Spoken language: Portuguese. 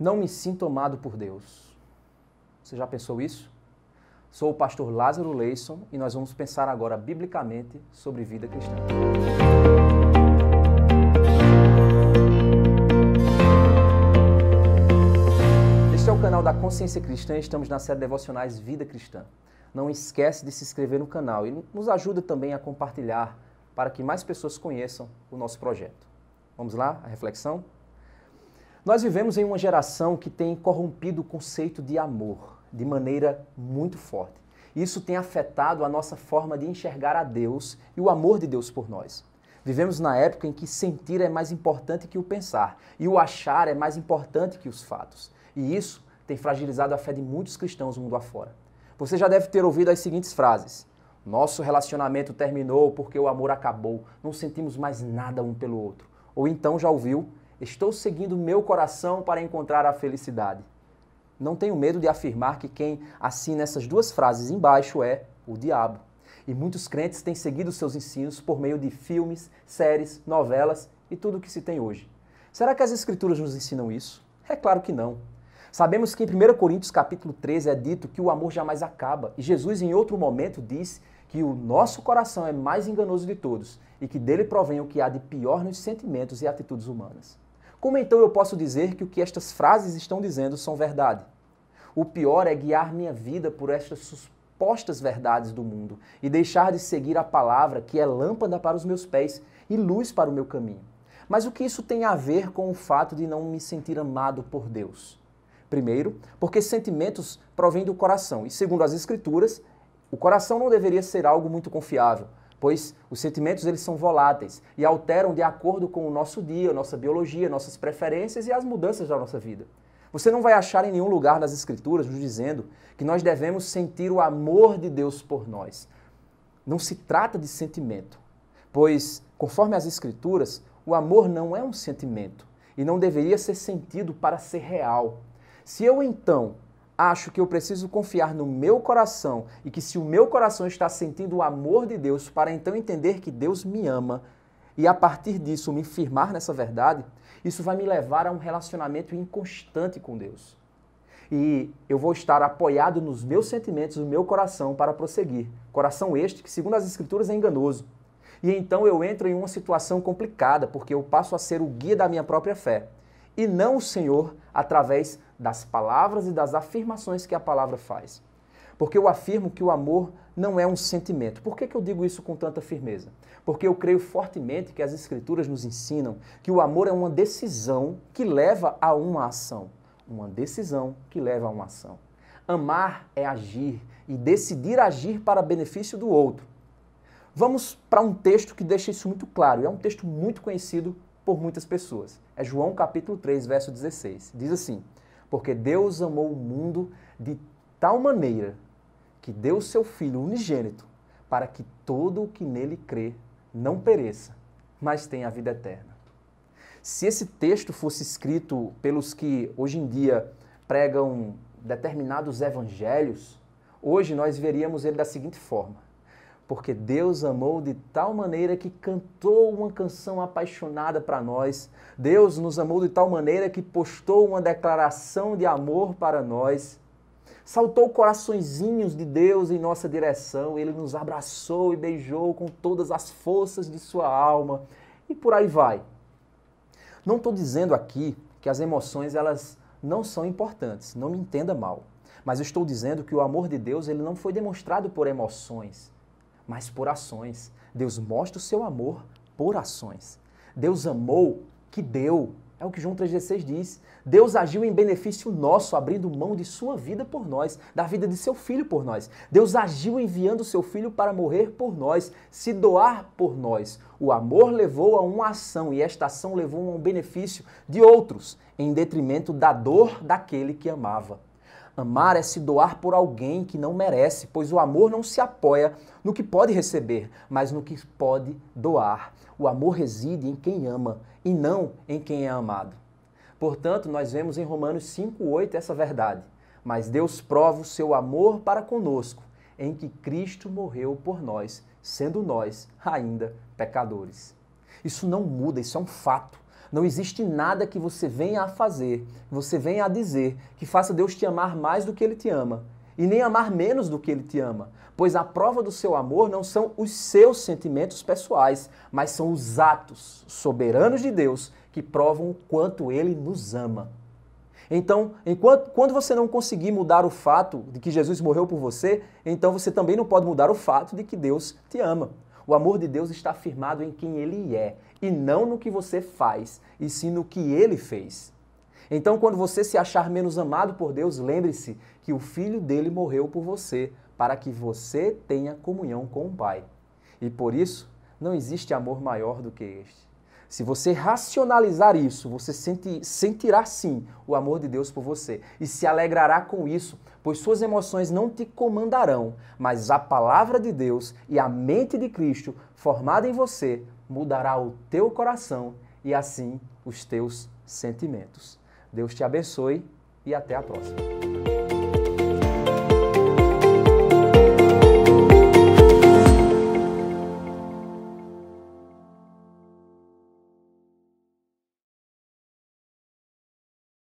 Não me sinto amado por Deus. Você já pensou isso? Sou o pastor Lázaro Leison e nós vamos pensar agora biblicamente sobre vida cristã. Este é o canal da Consciência Cristã e estamos na série Devocionais Vida Cristã. Não esquece de se inscrever no canal e nos ajuda também a compartilhar para que mais pessoas conheçam o nosso projeto. Vamos lá, a reflexão? Nós vivemos em uma geração que tem corrompido o conceito de amor de maneira muito forte. Isso tem afetado a nossa forma de enxergar a Deus e o amor de Deus por nós. Vivemos na época em que sentir é mais importante que o pensar e o achar é mais importante que os fatos. E isso tem fragilizado a fé de muitos cristãos mundo afora. Você já deve ter ouvido as seguintes frases: Nosso relacionamento terminou porque o amor acabou, não sentimos mais nada um pelo outro. Ou então já ouviu: Estou seguindo meu coração para encontrar a felicidade. Não tenho medo de afirmar que quem assina essas duas frases embaixo é o diabo. E muitos crentes têm seguido seus ensinos por meio de filmes, séries, novelas e tudo o que se tem hoje. Será que as escrituras nos ensinam isso? É claro que não. Sabemos que em 1 Coríntios capítulo 13 é dito que o amor jamais acaba, e Jesus em outro momento diz que o nosso coração é mais enganoso de todos e que dele provém o que há de pior nos sentimentos e atitudes humanas. Como então eu posso dizer que o que estas frases estão dizendo são verdade? O pior é guiar minha vida por estas supostas verdades do mundo e deixar de seguir a palavra que é lâmpada para os meus pés e luz para o meu caminho. Mas o que isso tem a ver com o fato de não me sentir amado por Deus? Primeiro, porque sentimentos provêm do coração, e segundo as Escrituras, o coração não deveria ser algo muito confiável pois os sentimentos eles são voláteis e alteram de acordo com o nosso dia, nossa biologia, nossas preferências e as mudanças da nossa vida. Você não vai achar em nenhum lugar nas Escrituras nos dizendo que nós devemos sentir o amor de Deus por nós. Não se trata de sentimento, pois, conforme as Escrituras, o amor não é um sentimento e não deveria ser sentido para ser real. Se eu então acho que eu preciso confiar no meu coração e que se o meu coração está sentindo o amor de Deus para então entender que Deus me ama e a partir disso me firmar nessa verdade, isso vai me levar a um relacionamento inconstante com Deus. E eu vou estar apoiado nos meus sentimentos, no meu coração para prosseguir. Coração este que, segundo as Escrituras, é enganoso. E então eu entro em uma situação complicada, porque eu passo a ser o guia da minha própria fé e não o Senhor através das palavras e das afirmações que a palavra faz. Porque eu afirmo que o amor não é um sentimento. Por que, que eu digo isso com tanta firmeza? Porque eu creio fortemente que as Escrituras nos ensinam que o amor é uma decisão que leva a uma ação. Uma decisão que leva a uma ação. Amar é agir e decidir agir para benefício do outro. Vamos para um texto que deixa isso muito claro. É um texto muito conhecido por muitas pessoas. É João capítulo 3, verso 16. Diz assim: Porque Deus amou o mundo de tal maneira que deu seu Filho unigênito, para que todo o que nele crê não pereça, mas tenha a vida eterna. Se esse texto fosse escrito pelos que hoje em dia pregam determinados evangelhos, hoje nós veríamos ele da seguinte forma: porque Deus amou de tal maneira que cantou uma canção apaixonada para nós. Deus nos amou de tal maneira que postou uma declaração de amor para nós. Saltou coraçõezinhos de Deus em nossa direção, ele nos abraçou e beijou com todas as forças de sua alma e por aí vai. Não estou dizendo aqui que as emoções elas não são importantes, não me entenda mal. Mas estou dizendo que o amor de Deus ele não foi demonstrado por emoções, mas por ações. Deus mostra o seu amor por ações. Deus amou que deu. É o que João 3,16 diz. Deus agiu em benefício nosso, abrindo mão de sua vida por nós, da vida de seu filho por nós. Deus agiu enviando seu filho para morrer por nós, se doar por nós. O amor levou a uma ação e esta ação levou a um benefício de outros, em detrimento da dor daquele que amava. Amar é se doar por alguém que não merece, pois o amor não se apoia no que pode receber, mas no que pode doar. O amor reside em quem ama e não em quem é amado. Portanto, nós vemos em Romanos 5,8 essa verdade. Mas Deus prova o seu amor para conosco, em que Cristo morreu por nós, sendo nós ainda pecadores. Isso não muda, isso é um fato. Não existe nada que você venha a fazer, que você venha a dizer, que faça Deus te amar mais do que ele te ama e nem amar menos do que ele te ama, pois a prova do seu amor não são os seus sentimentos pessoais, mas são os atos soberanos de Deus que provam o quanto ele nos ama. Então, enquanto, quando você não conseguir mudar o fato de que Jesus morreu por você, então você também não pode mudar o fato de que Deus te ama. O amor de Deus está firmado em quem ele é e não no que você faz, e sim no que ele fez. Então, quando você se achar menos amado por Deus, lembre-se que o filho dele morreu por você, para que você tenha comunhão com o Pai. E por isso, não existe amor maior do que este. Se você racionalizar isso, você sente, sentirá sim o amor de Deus por você e se alegrará com isso, pois suas emoções não te comandarão, mas a palavra de Deus e a mente de Cristo formada em você mudará o teu coração e assim os teus sentimentos. Deus te abençoe e até a próxima.